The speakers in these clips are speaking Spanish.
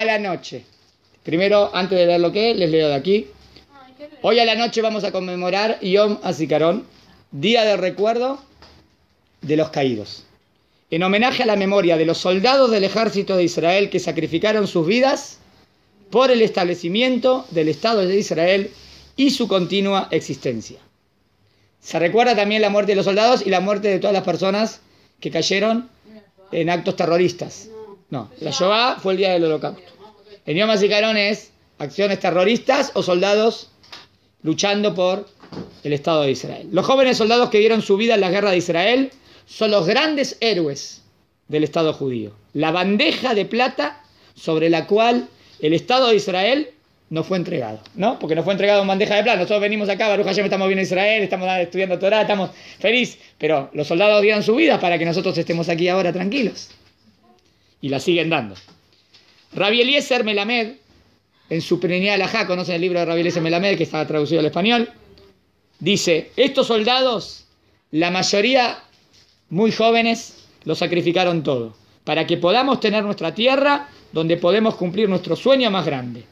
a la noche. Primero, antes de ver lo que les leo de aquí. Hoy a la noche vamos a conmemorar Yom Azikarón, día de recuerdo de los caídos. En homenaje a la memoria de los soldados del ejército de Israel que sacrificaron sus vidas por el establecimiento del Estado de Israel y su continua existencia. Se recuerda también la muerte de los soldados y la muerte de todas las personas que cayeron en actos terroristas. No, la Shoah fue el día del holocausto. En y Carones, acciones terroristas o soldados luchando por el Estado de Israel. Los jóvenes soldados que dieron su vida en la guerra de Israel son los grandes héroes del Estado judío. La bandeja de plata sobre la cual el Estado de Israel no fue entregado, ¿no? Porque no fue entregado en bandeja de plata. Nosotros venimos acá, Baruch Hashem, estamos bien en Israel, estamos estudiando Torah, estamos felices. pero los soldados dieron su vida para que nosotros estemos aquí ahora tranquilos y la siguen dando. Rabbi Eliezer Melamed, en su la Alajá, conocen el libro de Rabbi Eliezer Melamed que está traducido al español, dice, estos soldados, la mayoría muy jóvenes, lo sacrificaron todo, para que podamos tener nuestra tierra donde podemos cumplir nuestro sueño más grande.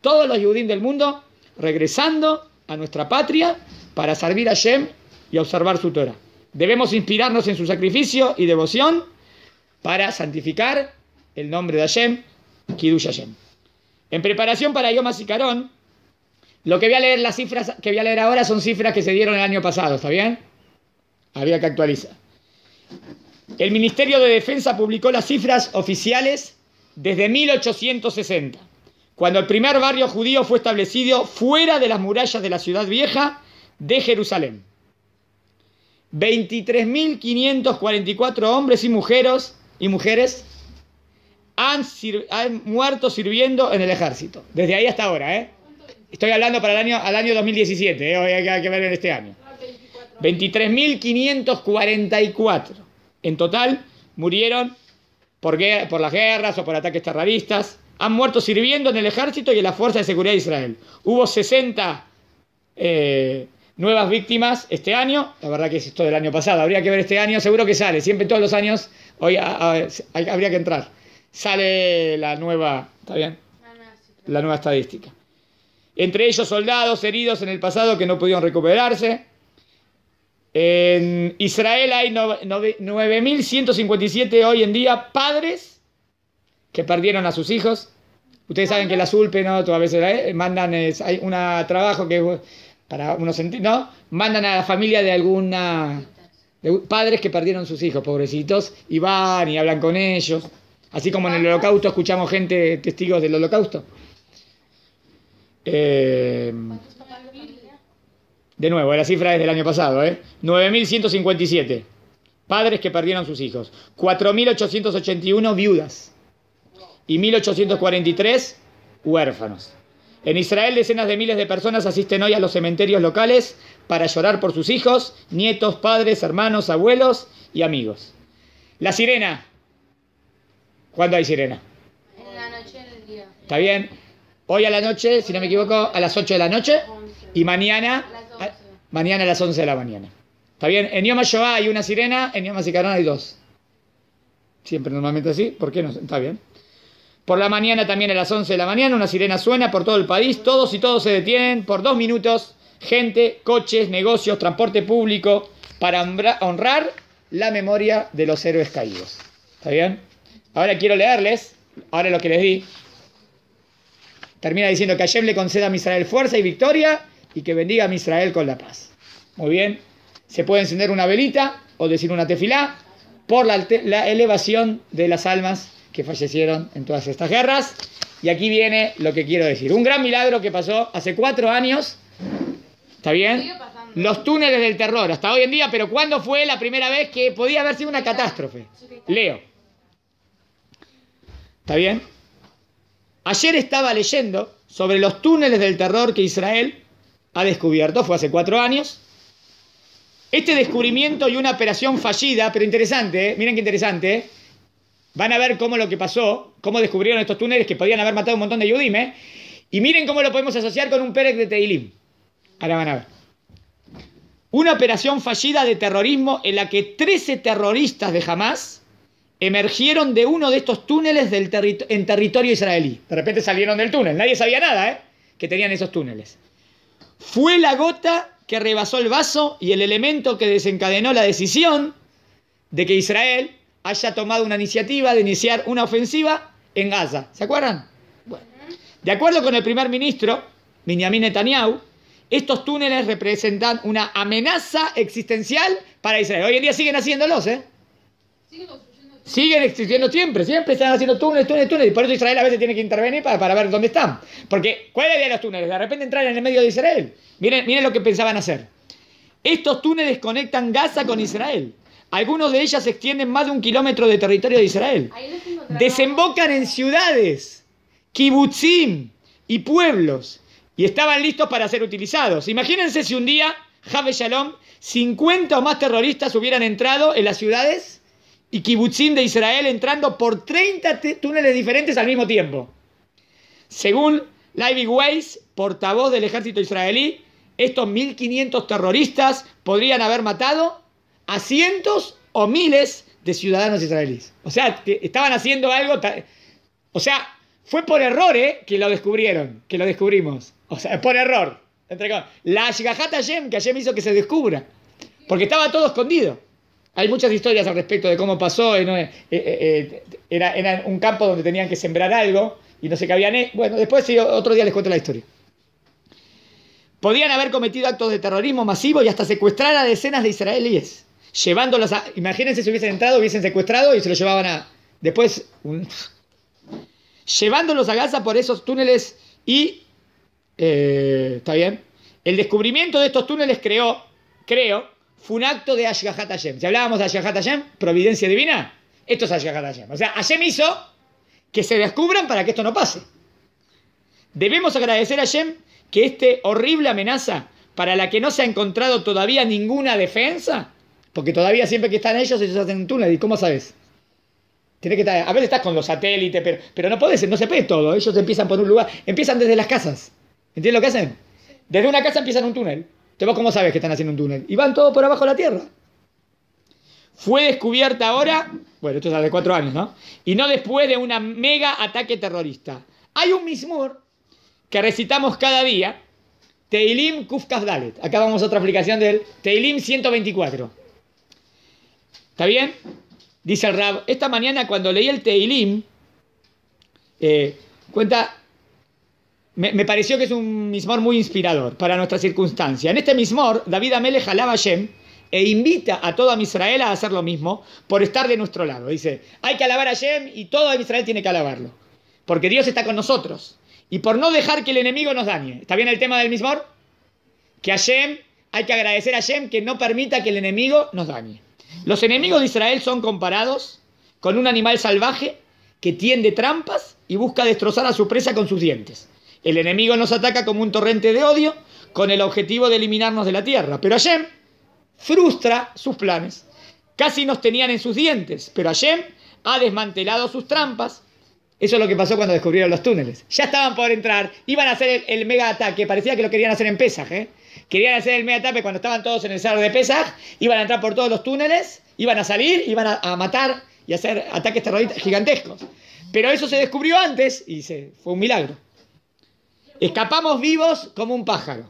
Todos los judíos del mundo regresando a nuestra patria para servir a Shem y observar su Torah. Debemos inspirarnos en su sacrificio y devoción para santificar el nombre de Hashem, Kiddush En preparación para Yom Sicarón, lo que voy a leer, las cifras que voy a leer ahora son cifras que se dieron el año pasado, ¿está bien? Había que actualizar. El Ministerio de Defensa publicó las cifras oficiales desde 1860, cuando el primer barrio judío fue establecido fuera de las murallas de la ciudad vieja de Jerusalén. 23.544 hombres y mujeres, y mujeres han, muerto sirviendo en el ejército. Desde ahí hasta ahora, ¿eh? Estoy hablando para el año, al año 2017, ¿eh? Hoy hay, que ver en este año. 23.544. En total murieron por, por las guerras o por ataques terroristas. Han muerto sirviendo en el ejército y en la Fuerza de Seguridad de Israel. Hubo 60 eh, nuevas víctimas este año. La verdad que es esto del año pasado. Habría que ver este año. Seguro que sale. Siempre todos los años. Hoy ah, ah, habría que entrar sale la nueva, ¿está bien? La nueva estadística. Entre ellos soldados heridos en el pasado que no pudieron recuperarse. En Israel hay 9.157 hoy en día padres que perdieron a sus hijos. Ustedes saben que la Zulpe, ¿no? A veces eh, mandan, eh, hay un trabajo que para unos ¿no? Mandan a la familia de alguna... De padres que perdieron sus hijos, pobrecitos, y van y hablan con ellos. Así como en el holocausto escuchamos gente testigos del holocausto. Eh, de nuevo, la cifra es del año pasado, ¿eh? 9.157 padres que perdieron sus hijos. 4.881 viudas. Y 1.843 huérfanos. En Israel decenas de miles de personas asisten hoy a los cementerios locales para llorar por sus hijos, nietos, padres, hermanos, abuelos y amigos. La sirena, ¿Cuándo hay sirena? En la noche del día. ¿Está bien? Hoy a la noche, si no me equivoco, a las 8 de la noche. Y mañana a, mañana a las 11 de la mañana. ¿Está bien? En ioma Shoah hay una sirena, en Yom hay dos. Siempre normalmente así. ¿Por qué no? Está bien. Por la mañana también a las 11 de la mañana una sirena suena por todo el país. Todos y todos se detienen por dos minutos. Gente, coches, negocios, transporte público. Para honrar la memoria de los héroes caídos. ¿Está bien? Ahora quiero leerles, ahora lo que les di. Termina diciendo que Hashem le conceda a Israel fuerza y victoria y que bendiga a Israel con la paz. Muy bien, se puede encender una velita o decir una tefilá por la, la elevación de las almas que fallecieron en todas estas guerras. Y aquí viene lo que quiero decir. Un gran milagro que pasó hace cuatro años. ¿Está bien? Los túneles del terror, hasta hoy en día, pero ¿cuándo fue la primera vez que podía haber sido una catástrofe? Leo. ¿Está bien? Ayer estaba leyendo sobre los túneles del terror que Israel ha descubierto, fue hace cuatro años. Este descubrimiento y una operación fallida, pero interesante, ¿eh? miren qué interesante, ¿eh? van a ver cómo lo que pasó, cómo descubrieron estos túneles que podían haber matado un montón de Yudim, ¿eh? y miren cómo lo podemos asociar con un Pérez de Teilim. Ahora van a ver. Una operación fallida de terrorismo en la que 13 terroristas de Hamas emergieron de uno de estos túneles del en territorio israelí. De repente salieron del túnel, nadie sabía nada, ¿eh? Que tenían esos túneles. Fue la gota que rebasó el vaso y el elemento que desencadenó la decisión de que Israel haya tomado una iniciativa de iniciar una ofensiva en Gaza. ¿Se acuerdan? Bueno. De acuerdo con el primer ministro, Benjamin Netanyahu, estos túneles representan una amenaza existencial para Israel. Hoy en día siguen haciéndolos, ¿eh? siguen existiendo siempre, siempre están haciendo túneles, túneles, túneles, y por eso Israel a veces tiene que intervenir para, ver dónde están. Porque, ¿cuál de los túneles? De repente entrar en el medio de Israel. Miren, miren lo que pensaban hacer. Estos túneles conectan Gaza con Israel. Algunos de ellas se extienden más de un kilómetro de territorio de Israel. Desembocan en ciudades, kibutzim y pueblos, y estaban listos para ser utilizados. Imagínense si un día, Jave Shalom, 50 o más terroristas hubieran entrado en las ciudades y kibbutzim de Israel entrando por 30 túneles diferentes al mismo tiempo. Según Livy Weiss, portavoz del ejército israelí, estos 1.500 terroristas podrían haber matado a cientos o miles de ciudadanos israelíes. O sea, que estaban haciendo algo... O sea, fue por error eh, que lo descubrieron, que lo descubrimos. O sea, por error. la que Hashem hizo que se descubra. Porque estaba todo escondido. Hay muchas historias al respecto de cómo pasó. Eh, eh, eh, era, un campo donde tenían que sembrar algo y no se cabían. Bueno, después otro día les cuento la historia. Podían haber cometido actos de terrorismo masivo y hasta secuestrar a decenas de israelíes. Llevándolos a. Imagínense si hubiesen entrado, hubiesen secuestrado y se los llevaban a. Después. llevándolos a Gaza por esos túneles y. ¿Está bien? El descubrimiento de estos túneles creó, creo, fue un acto de Ashgahat Hashem. Si hablábamos de Ashgahat Hashem, providencia divina, esto es Ashgahat Hashem. O sea, Hashem hizo que se descubran para que esto no pase. Debemos agradecer a Hashem que este horrible amenaza para la que no se ha encontrado todavía ninguna defensa, porque todavía siempre que están ellos, ellos hacen un túnel. ¿Y cómo sabes? tiene que estar, a veces estás con los satélites, pero, pero no puedes, no se puede todo. Ellos empiezan por un lugar, empiezan desde las casas. ¿Entiendes lo que hacen? Desde una casa empiezan un túnel vos cómo sabes que están haciendo un túnel? Y van todos por abajo de la tierra. Fue descubierta ahora, bueno, esto es hace cuatro años, ¿no? Y no después de un mega ataque terrorista. Hay un mismur que recitamos cada día, Teilim Kufkaz Dalet. Acá vamos a otra aplicación del Teilim 124. ¿Está bien? Dice el Rab, esta mañana cuando leí el Teilim, eh, cuenta me, pareció que es un mismor muy inspirador para nuestra circunstancia. En este mismor, David alaba jalaba Hashem e invita a todo Israel a hacer lo mismo por estar de nuestro lado. Dice, hay que alabar a Shem y todo Israel tiene que alabarlo, porque Dios está con nosotros y por no dejar que el enemigo nos dañe. ¿Está bien el tema del mismor? Que a Shem, hay que agradecer a yem que no permita que el enemigo nos dañe. Los enemigos de Israel son comparados con un animal salvaje que tiende trampas y busca destrozar a su presa con sus dientes. El enemigo nos ataca como un torrente de odio con el objetivo de eliminarnos de la tierra. Pero Hashem frustra sus planes. Casi nos tenían en sus dientes, pero Hashem ha desmantelado sus trampas. Eso es lo que pasó cuando descubrieron los túneles. Ya estaban por entrar, iban a hacer el, mega ataque, parecía que lo querían hacer en Pesaj. ¿eh? Querían hacer el mega ataque cuando estaban todos en el cerro de Pesaj, iban a entrar por todos los túneles, iban a salir, iban a, matar y hacer ataques terroristas gigantescos. Pero eso se descubrió antes y se, fue un milagro. Escapamos vivos como un pájaro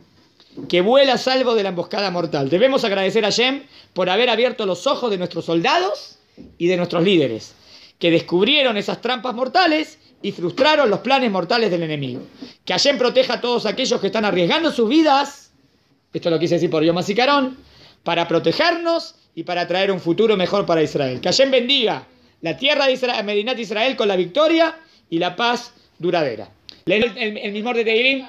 que vuela a salvo de la emboscada mortal. Debemos agradecer a Yem por haber abierto los ojos de nuestros soldados y de nuestros líderes, que descubrieron esas trampas mortales y frustraron los planes mortales del enemigo. Que Hashem proteja a todos aquellos que están arriesgando sus vidas, esto lo quise decir por Yom Carón, para protegernos y para traer un futuro mejor para Israel. Que Hashem bendiga la tierra de Israel, Medinat Israel con la victoria y la paz duradera el, el, mismo de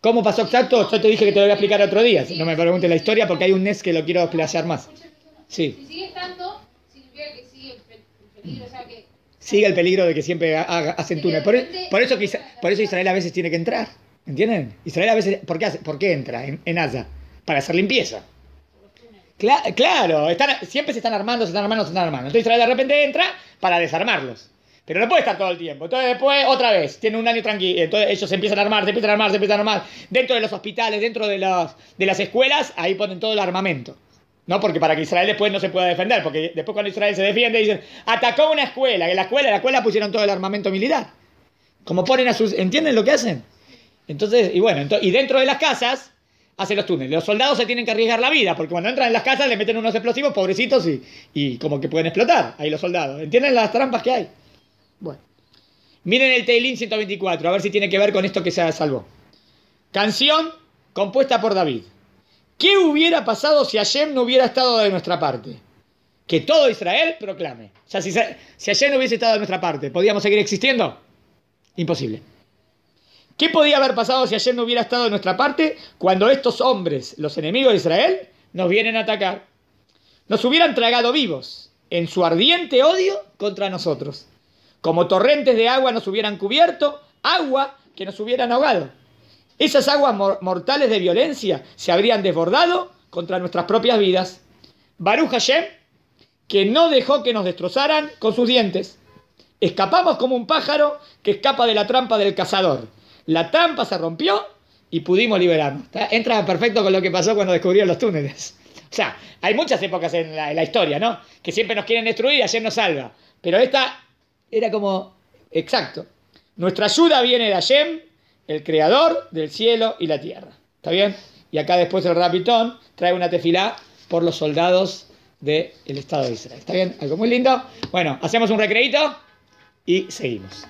¿Cómo pasó exacto? Yo te dije que te lo voy a explicar otro día. No me preguntes la historia porque hay un NES que lo quiero desplazar más. Sí. Si sigue estando, sigue el peligro, el peligro de que siempre hacen túnel. E-, por, eso por eso Israel a veces tiene que entrar. ¿Entienden? Israel a veces... ¿Por qué, hace, por qué entra en, en Para hacer limpieza. claro, siempre se están armando, se están armando, se están armando. Entonces Israel de repente entra para desarmarlos. Pero no puede estar todo el tiempo. Entonces después, otra vez, tiene un año tranquilo. Entonces ellos se empiezan a armar, se empiezan a armar, se empiezan a armar. Dentro de los hospitales, dentro de, de las escuelas, ahí ponen todo el armamento. ¿No? Porque para que Israel después no se pueda defender. Porque después cuando Israel se defiende, dicen, atacó una escuela. que la escuela, la escuela pusieron todo el armamento militar. Como ponen a sus... ¿Entienden lo que hacen? Entonces, y bueno, y dentro de las casas hacen los túneles. Los soldados se tienen que arriesgar la vida, porque cuando entran en las casas le meten unos explosivos, pobrecitos, y, y como que pueden explotar ahí los soldados. ¿Entienden las trampas que hay? Bueno. Miren el Teilín 124, a ver si tiene que ver con esto que se salvó. Canción compuesta por David. ¿Qué hubiera pasado si Hashem no hubiera estado de nuestra parte? Que todo Israel proclame. O sea, si, si no hubiese estado de nuestra parte, ¿Podríamos seguir existiendo? Imposible. ¿Qué podía haber pasado si Hashem no hubiera estado de nuestra parte cuando estos hombres, los enemigos de Israel, nos vienen a atacar? Nos hubieran tragado vivos en su ardiente odio contra nosotros como torrentes de agua nos hubieran cubierto, agua que nos hubieran ahogado. Esas aguas mortales de violencia se habrían desbordado contra nuestras propias vidas. Baruch Hashem, que no dejó que nos destrozaran con sus dientes. Escapamos como un pájaro que escapa de la trampa del cazador. La trampa se rompió y pudimos liberarnos. Entra perfecto con lo que pasó cuando descubrieron los túneles. O sea, hay muchas épocas en la, historia, ¿no? Que siempre nos quieren destruir y ayer nos salva. Pero esta era como, exacto. Nuestra ayuda viene de Hashem, el creador del cielo y la tierra. ¿Está bien? Y acá después el rapitón trae una tefilá por los soldados del Estado de Israel. ¿Está bien? Algo muy lindo. Bueno, hacemos un recreito y seguimos.